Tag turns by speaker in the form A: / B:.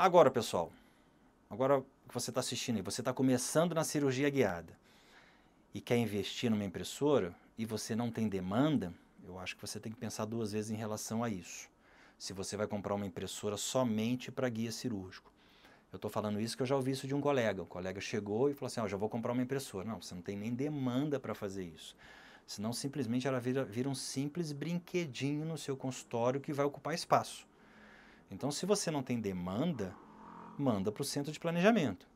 A: Agora, pessoal, agora que você está assistindo e você está começando na cirurgia guiada e quer investir numa impressora e você não tem demanda, eu acho que você tem que pensar duas vezes em relação a isso. Se você vai comprar uma impressora somente para guia cirúrgico. Eu estou falando isso que eu já ouvi isso de um colega. O colega chegou e falou assim: ah, já vou comprar uma impressora. Não, você não tem nem demanda para fazer isso. Senão simplesmente ela vira, vira um simples brinquedinho no seu consultório que vai ocupar espaço. Então, se você não tem demanda, manda para o centro de planejamento.